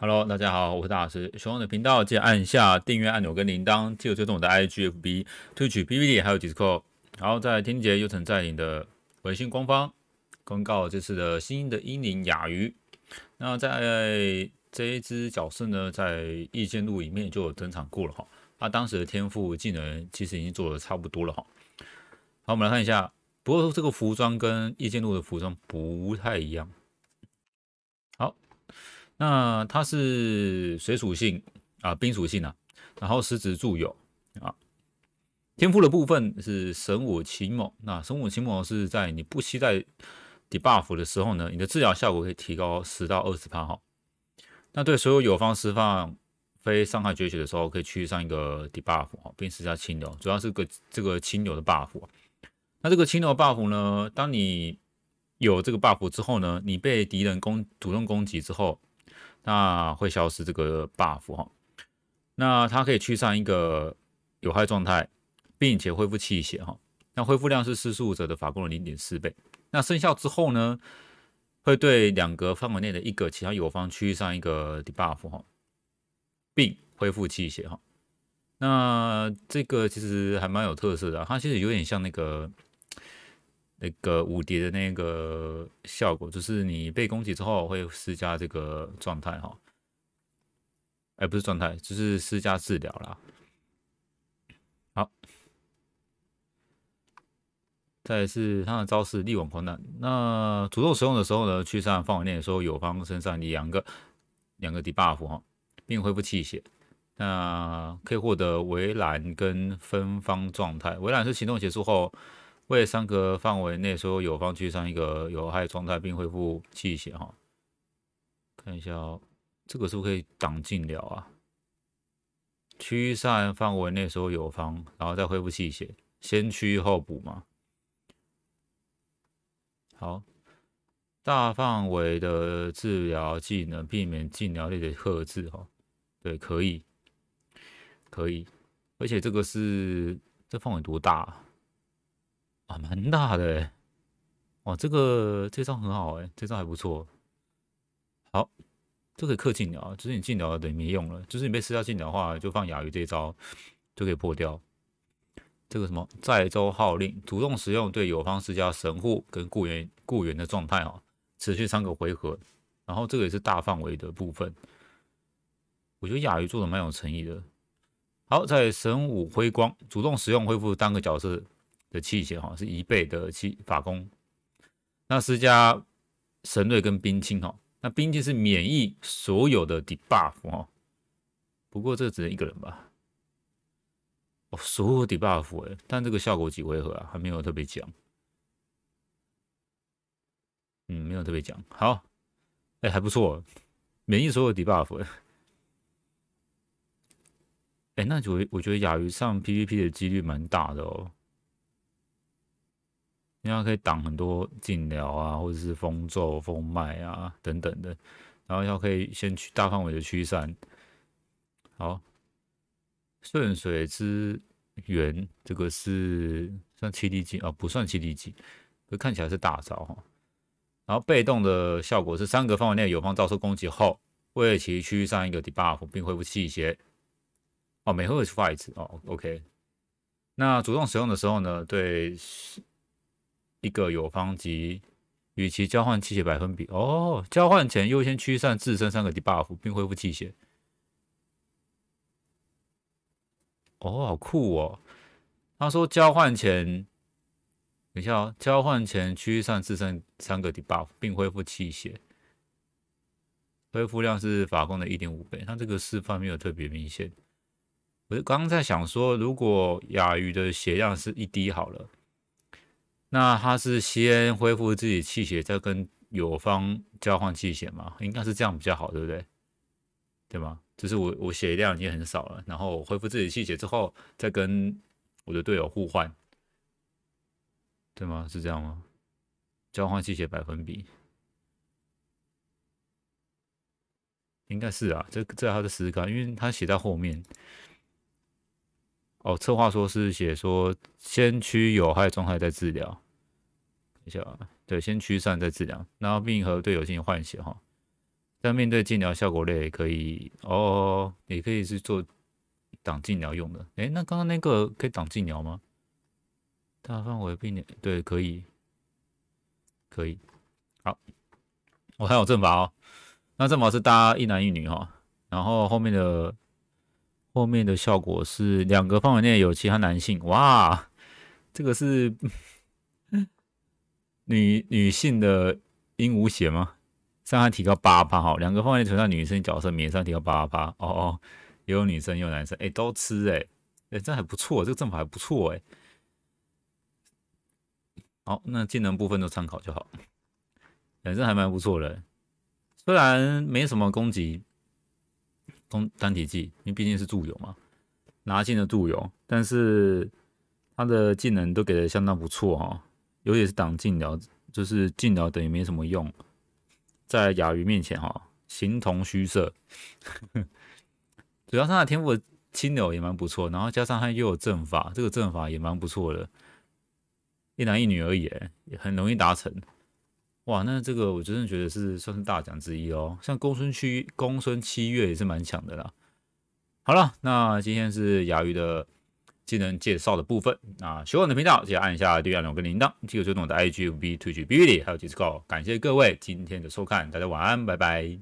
Hello，大家好，我是大师喜我的频道，记得按下订阅按钮跟铃铛，记得追踪我的 IGFB、Twitch、PPT，还有 Discord。然后在天杰优城在领的微信官方公告这次的新的英灵雅鱼。那在这一只角色呢，在异见录里面就有登场过了哈。他当时的天赋技能其实已经做的差不多了哈。好，我们来看一下，不过这个服装跟易建路的服装不太一样。那它是水属性啊，冰属性啊，然后食指住友啊，天赋的部分是神武奇猛，那神武奇猛是在你不惜在 debuff 的时候呢，你的治疗效果可以提高十到二十帕哈。那对所有友方释放非伤害绝学的时候，可以去上一个 debuff 哈，并施加清流，主要是个这个清流的 buff 啊。那这个清流 buff 呢，当你有这个 buff 之后呢，你被敌人攻主动攻击之后。那会消失这个 buff 哈，那它可以驱散一个有害状态，并且恢复气血哈。那恢复量是施术者的法攻的零点四倍。那生效之后呢，会对两格范围内的一个其他友方驱上一个 debuff 哈，并恢复气血哈。那这个其实还蛮有特色的，它其实有点像那个。那个舞蝶的那个效果，就是你被攻击之后会施加这个状态哈，哎，不是状态，就是施加治疗啦。好，再是他的招式力挽狂澜。那主动使用的时候呢，驱散范围内的时候，友方身上两个两个 debuff 哈，并恢复气血。那可以获得围栏跟芬芳状态。围栏是行动结束后。为三个范围内，说友方驱散一个有害状态并恢复气血，哈，看一下，哦，这个是不是可以挡禁疗啊？驱散范围内说友方，然后再恢复气血，先驱后补嘛。好，大范围的治疗技能，避免禁疗类的克制，哈，对，可以，可以，而且这个是这范围多大？啊？啊，蛮大的，哇，这个这招很好哎，这招还不错。好，这个克禁疗，就是你禁疗等于没用了，就是你被施加禁疗的话，就放哑鱼这一招就可以破掉。这个什么载舟号令，主动使用对友方施加神护跟固员固员的状态哦，持续三个回合。然后这个也是大范围的部分，我觉得哑鱼做的蛮有诚意的。好，在神武辉光主动使用恢复单个角色。的器械哈是一倍的气法功。那施加神锐跟冰清哈，那冰清是免疫所有的 d e buff 哈，不过这只能一个人吧？哦，所有 d e buff 哎，但这个效果几回合啊，还没有特别讲，嗯，没有特别讲，好，哎还不错，免疫所有 d e buff 哎，那我我觉得亚鱼上 PVP 的几率蛮大的哦。它可以挡很多禁疗啊，或者是风咒、风脉啊等等的，然后要可以先驱大范围的驱散。好，顺水之源这个是算七滴剂啊，不算七滴剂，可看起来是大招哈。然后被动的效果是三个范围内友方遭受攻击后，为其驱散一个 debuff 并恢复气血。哦，每回合发一次哦。OK，那主动使用的时候呢？对。一个友方及与其交换气血百分比哦，交换前优先驱散自身三个 debuff 并恢复气血。哦，好酷哦！他说交换前，等一下哦，交换前驱散自身三个 debuff 并恢复气血，恢复量是法攻的1.5倍。他这个示范没有特别明显。我刚刚在想说，如果雅鱼的血量是一滴好了。那他是先恢复自己气血，再跟友方交换气血嘛？应该是这样比较好，对不对？对吗？就是我我血量已经很少了，然后恢复自己气血之后，再跟我的队友互换，对吗？是这样吗？交换气血百分比应该是啊，这这还是实感，因为他写在后面。哦，策划说是写说先驱有害状态再治疗，等一下，对，先驱散再治疗，然后并和队友进行换血哈。但面对禁疗效果类可以哦，也可以是做挡禁疗用的。诶，那刚刚那个可以挡禁疗吗？大范围避免，对，可以，可以。好，我还有阵法哦。那阵法是搭一男一女哈，然后后面的。后面的效果是两个范围内有其他男性，哇，这个是 女女性的鹦鹉血吗？伤害提高八八哈，两个方内存在女生角色，免伤提高八八八哦哦，也有女生也有男生，哎，都吃哎，哎，这还不错，这个阵法还不错哎，好，那技能部分都参考就好，反正还蛮不错的，虽然没什么攻击。单单体技，因为毕竟是助友嘛，拿进的助友，但是他的技能都给的相当不错哈，尤其是挡近疗，就是近疗等于没什么用，在亚鱼面前哈，形同虚设。主要他的天赋清轻也蛮不错，然后加上他又有阵法，这个阵法也蛮不错的，一男一女而已，也很容易达成。哇，那这个我真的觉得是算是大奖之一哦。像公孙区、公孙七月也是蛮强的啦。好了，那今天是雅鱼的技能介绍的部分。那喜欢我的频道，记得按一下订阅钮跟铃铛。记得追踪我的 IGB Twitch Beauty，还有 Discord。感谢各位今天的收看，大家晚安，拜拜。